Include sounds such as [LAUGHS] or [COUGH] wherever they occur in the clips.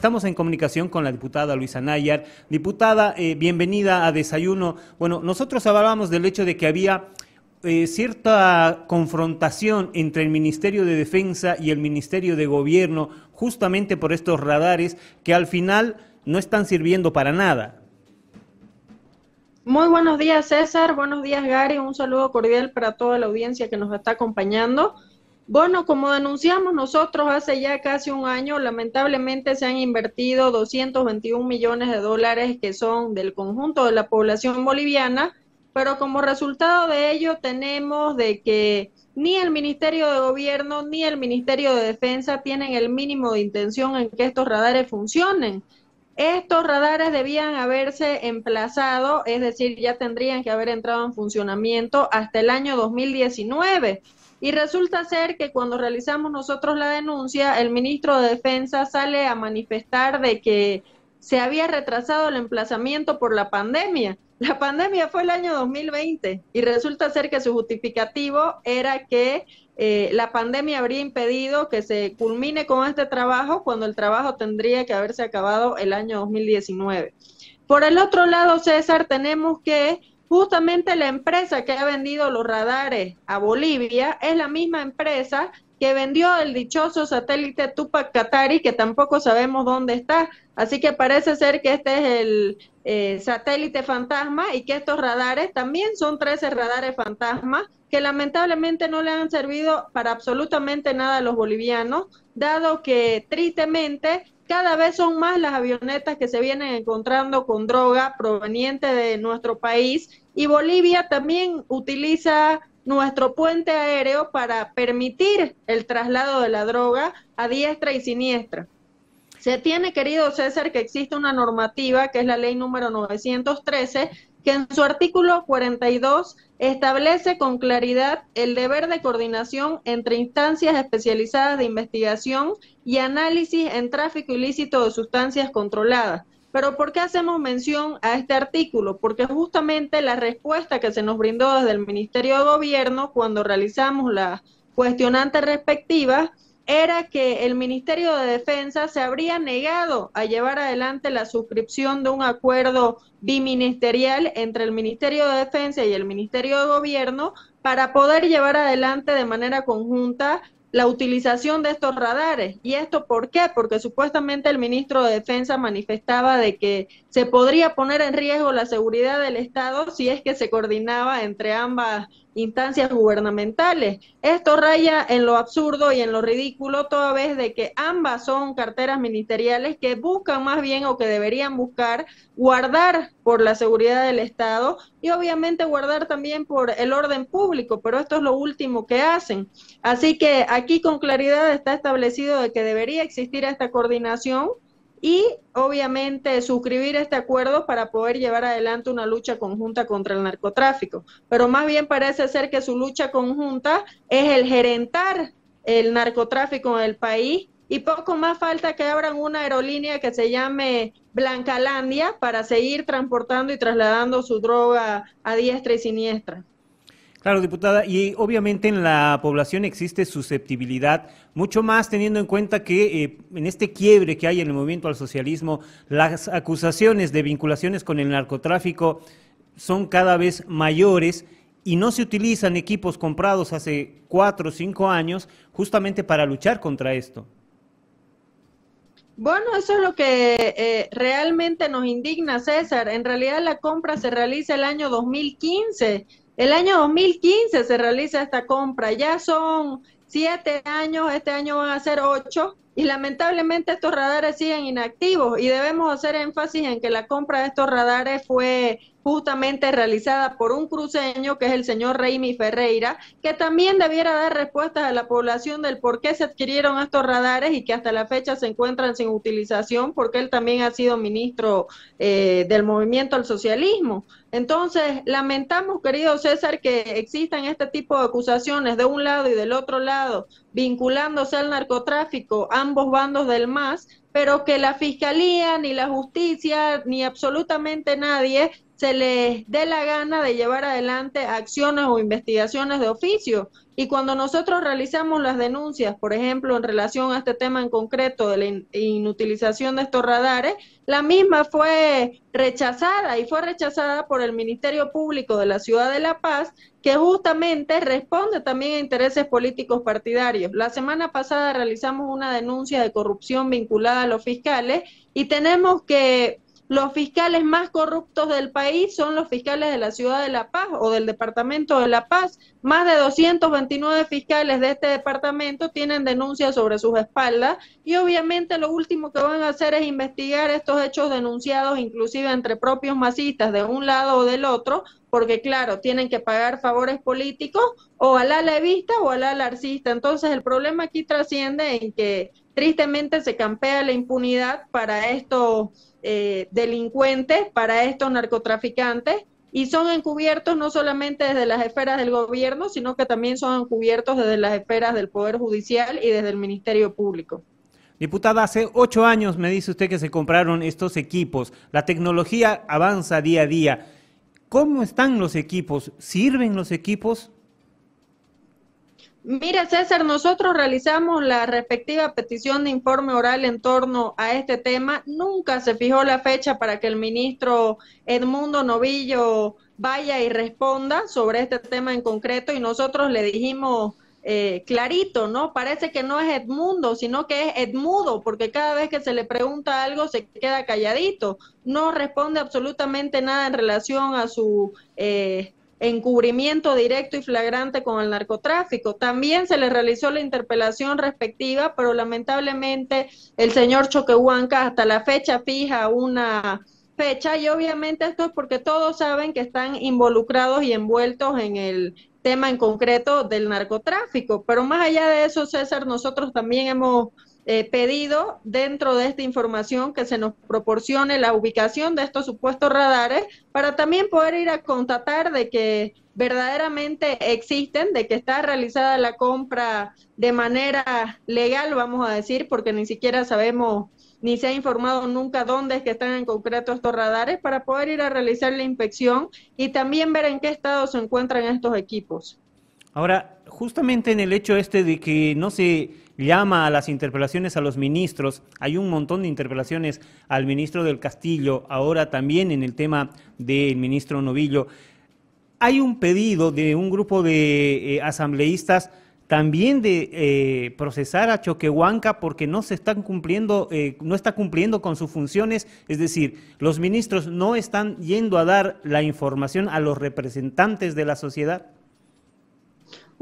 Estamos en comunicación con la diputada Luisa Nayar. Diputada, eh, bienvenida a Desayuno. Bueno, nosotros hablábamos del hecho de que había eh, cierta confrontación entre el Ministerio de Defensa y el Ministerio de Gobierno, justamente por estos radares que al final no están sirviendo para nada. Muy buenos días, César. Buenos días, Gary. Un saludo cordial para toda la audiencia que nos está acompañando. Bueno, como denunciamos nosotros hace ya casi un año, lamentablemente se han invertido 221 millones de dólares que son del conjunto de la población boliviana, pero como resultado de ello tenemos de que ni el Ministerio de Gobierno ni el Ministerio de Defensa tienen el mínimo de intención en que estos radares funcionen. Estos radares debían haberse emplazado, es decir, ya tendrían que haber entrado en funcionamiento hasta el año 2019 y resulta ser que cuando realizamos nosotros la denuncia, el ministro de Defensa sale a manifestar de que se había retrasado el emplazamiento por la pandemia. La pandemia fue el año 2020 y resulta ser que su justificativo era que eh, la pandemia habría impedido que se culmine con este trabajo cuando el trabajo tendría que haberse acabado el año 2019. Por el otro lado, César, tenemos que Justamente la empresa que ha vendido los radares a Bolivia es la misma empresa que vendió el dichoso satélite Tupac Katari, que tampoco sabemos dónde está. Así que parece ser que este es el eh, satélite fantasma y que estos radares también son 13 radares fantasma, que lamentablemente no le han servido para absolutamente nada a los bolivianos, dado que tristemente cada vez son más las avionetas que se vienen encontrando con droga proveniente de nuestro país y Bolivia también utiliza nuestro puente aéreo para permitir el traslado de la droga a diestra y siniestra. Se tiene, querido César, que existe una normativa que es la ley número 913 que en su artículo 42 establece con claridad el deber de coordinación entre instancias especializadas de investigación y análisis en tráfico ilícito de sustancias controladas. Pero ¿por qué hacemos mención a este artículo? Porque justamente la respuesta que se nos brindó desde el Ministerio de Gobierno cuando realizamos las cuestionantes respectivas era que el Ministerio de Defensa se habría negado a llevar adelante la suscripción de un acuerdo biministerial entre el Ministerio de Defensa y el Ministerio de Gobierno para poder llevar adelante de manera conjunta la utilización de estos radares. ¿Y esto por qué? Porque supuestamente el ministro de Defensa manifestaba de que se podría poner en riesgo la seguridad del Estado si es que se coordinaba entre ambas instancias gubernamentales. Esto raya en lo absurdo y en lo ridículo toda vez de que ambas son carteras ministeriales que buscan más bien o que deberían buscar guardar por la seguridad del Estado y obviamente guardar también por el orden público, pero esto es lo último que hacen. Así que aquí con claridad está establecido de que debería existir esta coordinación y obviamente suscribir este acuerdo para poder llevar adelante una lucha conjunta contra el narcotráfico. Pero más bien parece ser que su lucha conjunta es el gerentar el narcotráfico en el país y poco más falta que abran una aerolínea que se llame Blancalandia para seguir transportando y trasladando su droga a diestra y siniestra. Claro, diputada, y obviamente en la población existe susceptibilidad, mucho más teniendo en cuenta que eh, en este quiebre que hay en el movimiento al socialismo, las acusaciones de vinculaciones con el narcotráfico son cada vez mayores y no se utilizan equipos comprados hace cuatro o cinco años justamente para luchar contra esto. Bueno, eso es lo que eh, realmente nos indigna, César. En realidad la compra se realiza el año 2015 el año 2015 se realiza esta compra, ya son siete años, este año van a ser ocho, y lamentablemente estos radares siguen inactivos y debemos hacer énfasis en que la compra de estos radares fue justamente realizada por un cruceño, que es el señor Reymi Ferreira, que también debiera dar respuestas a la población del por qué se adquirieron estos radares y que hasta la fecha se encuentran sin utilización, porque él también ha sido ministro eh, del movimiento al socialismo. Entonces, lamentamos, querido César, que existan este tipo de acusaciones de un lado y del otro lado, vinculándose al narcotráfico, ambos bandos del MAS, pero que la Fiscalía, ni la Justicia, ni absolutamente nadie se les dé la gana de llevar adelante acciones o investigaciones de oficio. Y cuando nosotros realizamos las denuncias, por ejemplo, en relación a este tema en concreto de la inutilización de estos radares, la misma fue rechazada y fue rechazada por el Ministerio Público de la Ciudad de La Paz, que justamente responde también a intereses políticos partidarios. La semana pasada realizamos una denuncia de corrupción vinculada a los fiscales y tenemos que los fiscales más corruptos del país son los fiscales de la ciudad de La Paz o del departamento de La Paz. Más de 229 fiscales de este departamento tienen denuncias sobre sus espaldas y obviamente lo último que van a hacer es investigar estos hechos denunciados inclusive entre propios masistas de un lado o del otro, porque claro, tienen que pagar favores políticos o a la levista o a la larcista. Entonces el problema aquí trasciende en que Tristemente se campea la impunidad para estos eh, delincuentes, para estos narcotraficantes, y son encubiertos no solamente desde las esferas del gobierno, sino que también son encubiertos desde las esferas del Poder Judicial y desde el Ministerio Público. Diputada, hace ocho años me dice usted que se compraron estos equipos. La tecnología avanza día a día. ¿Cómo están los equipos? ¿Sirven los equipos? Mira, César, nosotros realizamos la respectiva petición de informe oral en torno a este tema. Nunca se fijó la fecha para que el ministro Edmundo Novillo vaya y responda sobre este tema en concreto y nosotros le dijimos eh, clarito, ¿no? Parece que no es Edmundo, sino que es Edmudo, porque cada vez que se le pregunta algo se queda calladito, no responde absolutamente nada en relación a su... Eh, encubrimiento directo y flagrante con el narcotráfico. También se le realizó la interpelación respectiva, pero lamentablemente el señor Choquehuanca hasta la fecha fija una fecha y obviamente esto es porque todos saben que están involucrados y envueltos en el tema en concreto del narcotráfico. Pero más allá de eso, César, nosotros también hemos eh, pedido dentro de esta información que se nos proporcione la ubicación de estos supuestos radares para también poder ir a constatar de que verdaderamente existen, de que está realizada la compra de manera legal, vamos a decir, porque ni siquiera sabemos ni se ha informado nunca dónde es que están en concreto estos radares para poder ir a realizar la inspección y también ver en qué estado se encuentran estos equipos. Ahora, justamente en el hecho este de que no se llama a las interpelaciones a los ministros. Hay un montón de interpelaciones al ministro del Castillo, ahora también en el tema del ministro Novillo. Hay un pedido de un grupo de eh, asambleístas también de eh, procesar a Choquehuanca porque no se están cumpliendo, eh, no está cumpliendo con sus funciones, es decir, los ministros no están yendo a dar la información a los representantes de la sociedad.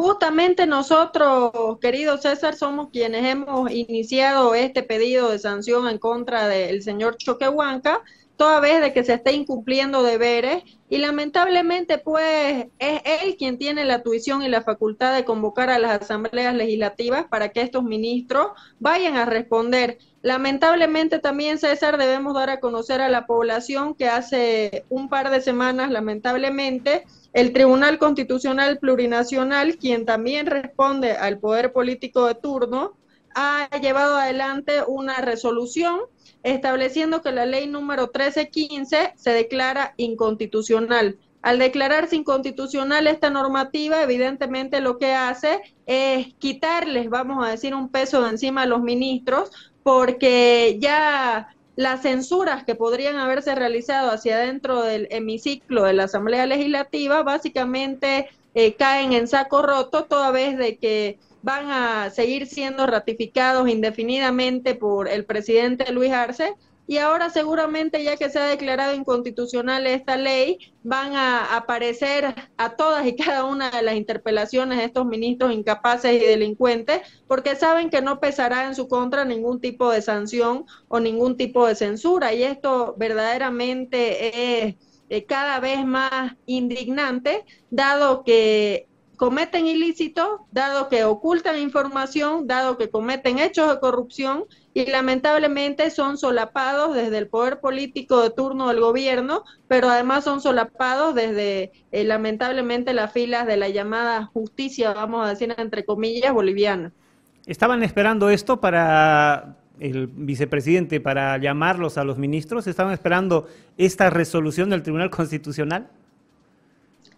Justamente nosotros, querido César, somos quienes hemos iniciado este pedido de sanción en contra del señor Choquehuanca toda vez de que se esté incumpliendo deberes y lamentablemente pues es él quien tiene la tuición y la facultad de convocar a las asambleas legislativas para que estos ministros vayan a responder. Lamentablemente también, César, debemos dar a conocer a la población que hace un par de semanas, lamentablemente, el Tribunal Constitucional Plurinacional, quien también responde al poder político de turno, ha llevado adelante una resolución estableciendo que la ley número 1315 se declara inconstitucional. Al declararse inconstitucional esta normativa, evidentemente lo que hace es quitarles, vamos a decir, un peso de encima a los ministros, porque ya las censuras que podrían haberse realizado hacia dentro del hemiciclo de la Asamblea Legislativa básicamente eh, caen en saco roto toda vez de que van a seguir siendo ratificados indefinidamente por el presidente Luis Arce. Y ahora seguramente, ya que se ha declarado inconstitucional esta ley, van a aparecer a todas y cada una de las interpelaciones de estos ministros incapaces y delincuentes, porque saben que no pesará en su contra ningún tipo de sanción o ningún tipo de censura. Y esto verdaderamente es eh, cada vez más indignante, dado que cometen ilícitos, dado que ocultan información, dado que cometen hechos de corrupción y lamentablemente son solapados desde el poder político de turno del gobierno, pero además son solapados desde eh, lamentablemente las filas de la llamada justicia, vamos a decir entre comillas, boliviana. ¿Estaban esperando esto para el vicepresidente, para llamarlos a los ministros? ¿Estaban esperando esta resolución del Tribunal Constitucional?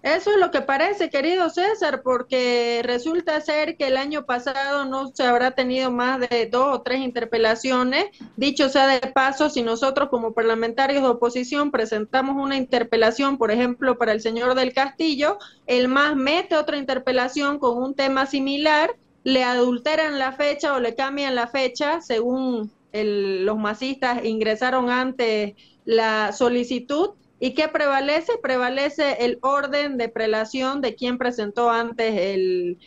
Eso es lo que parece, querido César, porque resulta ser que el año pasado no se habrá tenido más de dos o tres interpelaciones. Dicho sea de paso, si nosotros como parlamentarios de oposición presentamos una interpelación, por ejemplo, para el señor del Castillo, el MAS mete otra interpelación con un tema similar, le adulteran la fecha o le cambian la fecha según los masistas ingresaron antes la solicitud ¿Y qué prevalece? Prevalece el orden de prelación de quien presentó antes el,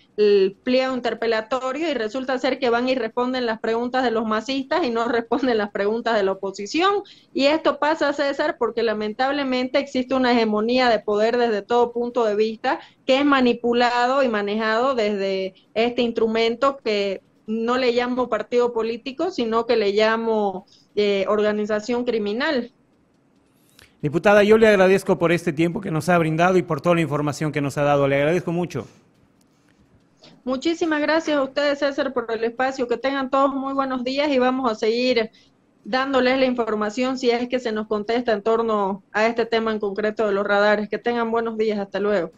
pliego interpelatorio y resulta ser que van y responden las preguntas de los masistas y no [LAUGHS] responden las preguntas de la oposición. Y esto pasa, César, porque lamentablemente existe una hegemonía de poder desde todo punto de vista que es manipulado y manejado desde este instrumento que no le llamo partido político, sino que le llamo eh, organización criminal. Diputada, yo le agradezco por este tiempo que nos ha brindado y por toda la información que nos ha dado. Le agradezco mucho. Muchísimas gracias a ustedes, César, por el espacio. Que tengan todos muy buenos días y vamos a seguir dándoles la información si es que se nos contesta en torno a este tema en concreto de los radares. Que tengan buenos días. Hasta luego.